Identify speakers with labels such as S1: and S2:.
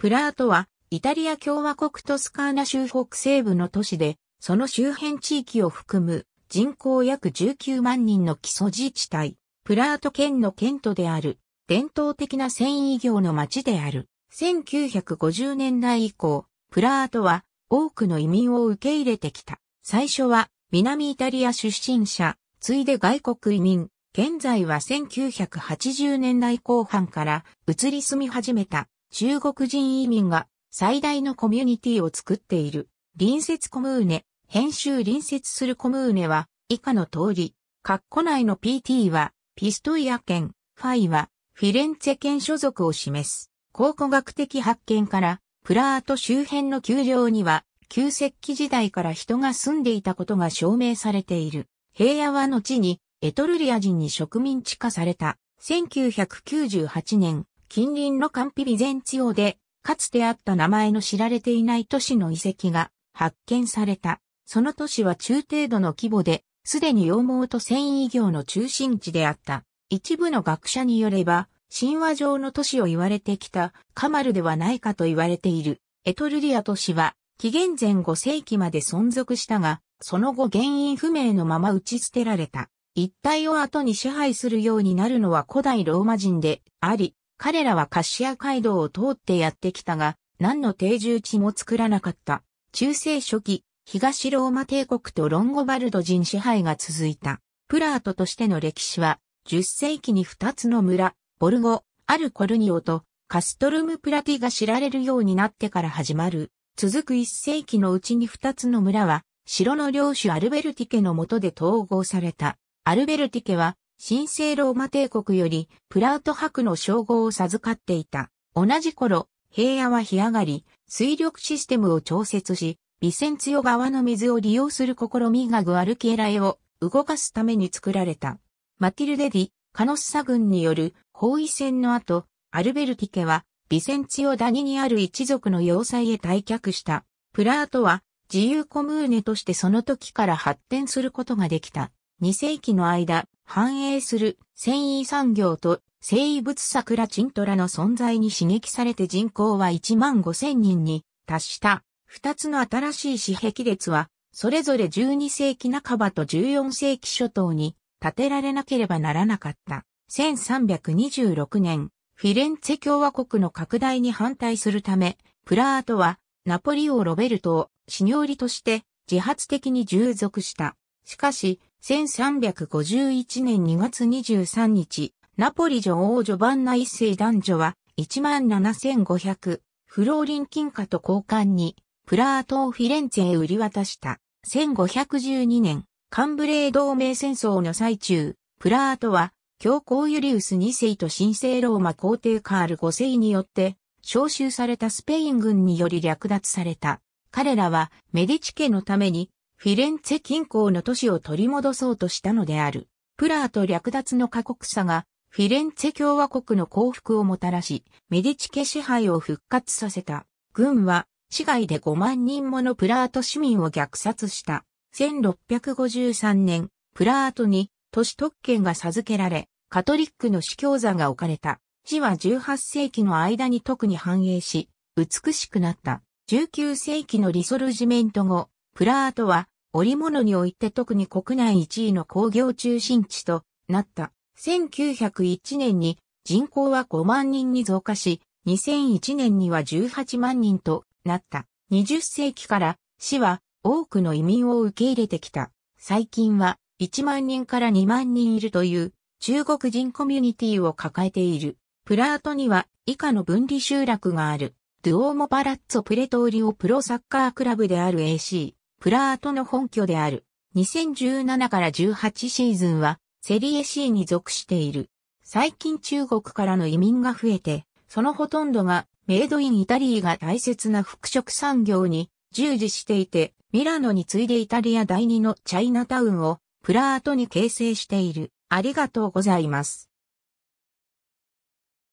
S1: プラートは、イタリア共和国トスカーナ州北西部の都市で、その周辺地域を含む人口約19万人の基礎自治体、プラート県の県都である、伝統的な繊維業の町である。1950年代以降、プラートは多くの移民を受け入れてきた。最初は南イタリア出身者、ついで外国移民、現在は1980年代後半から移り住み始めた中国人移民が最大のコミュニティを作っている。隣接コムーネ、編集隣接するコムーネは以下の通り、カッコ内の PT はピストイア県、ファイはフィレンツェ県所属を示す。考古学的発見からプラート周辺の丘陵には旧石器時代から人が住んでいたことが証明されている。平野は後にエトルリア人に植民地化された。1998年、近隣のカンピビゼンチオで、かつてあった名前の知られていない都市の遺跡が発見された。その都市は中程度の規模で、すでに羊毛と繊維業の中心地であった。一部の学者によれば、神話上の都市を言われてきたカマルではないかと言われている。エトルリア都市は、紀元前5世紀まで存続したが、その後原因不明のまま打ち捨てられた。一帯を後に支配するようになるのは古代ローマ人であり、彼らはカシア街道を通ってやってきたが、何の定住地も作らなかった。中世初期、東ローマ帝国とロンゴバルド人支配が続いた。プラートとしての歴史は、10世紀に2つの村、ボルゴ、アルコルニオとカストルムプラティが知られるようになってから始まる。続く1世紀のうちに2つの村は、城の領主アルベルティ家の下で統合された。アルベルティ家は、神聖ローマ帝国よりプラート博の称号を授かっていた。同じ頃、平野は干上がり、水力システムを調節し、ビセンツヨ川の水を利用する試みがグアルキエラエを動かすために作られた。マティルデディ、カノッサ軍による包囲戦の後、アルベルティ家はビセンツヨダニにある一族の要塞へ退却した。プラートは自由コムーネとしてその時から発展することができた。2世紀の間、繁栄する繊維産業と生物桜チントラの存在に刺激されて人口は1万5千人に達した。二つの新しい四壁列は、それぞれ12世紀半ばと14世紀初頭に建てられなければならなかった。1326年、フィレンツェ共和国の拡大に反対するため、プラートはナポリオ・ロベルトをシニョリとして自発的に従属した。しかし、1351年2月23日、ナポリ女王ジョバンナ一世男女は17,500フローリン金貨と交換にプラートをフィレンツェへ売り渡した。1512年、カンブレー同盟戦争の最中、プラートは教皇ユリウス2世と神聖ローマ皇帝カール5世によって召集されたスペイン軍により略奪された。彼らはメディチ家のためにフィレンツェ近郊の都市を取り戻そうとしたのである。プラーと略奪の過酷さが、フィレンツェ共和国の幸福をもたらし、メディチ家支配を復活させた。軍は、市外で5万人ものプラート市民を虐殺した。1653年、プラートに都市特権が授けられ、カトリックの司教座が置かれた。市は18世紀の間に特に繁栄し、美しくなった。19世紀のリソルジメント後、プラートは織物において特に国内1位の工業中心地となった。1901年に人口は5万人に増加し、2001年には18万人となった。20世紀から市は多くの移民を受け入れてきた。最近は1万人から2万人いるという中国人コミュニティを抱えている。プラートには以下の分離集落がある。ドゥオーモパラッツォプレトーリオプロサッカークラブである AC。プラートの本拠である。2017から18シーズンはセリエ C に属している。最近中国からの移民が増えて、そのほとんどがメイドインイタリーが大切な服飾産業に従事していて、ミラノに次いでイタリア第2のチャイナタウンをプラートに形成している。ありがとうございます。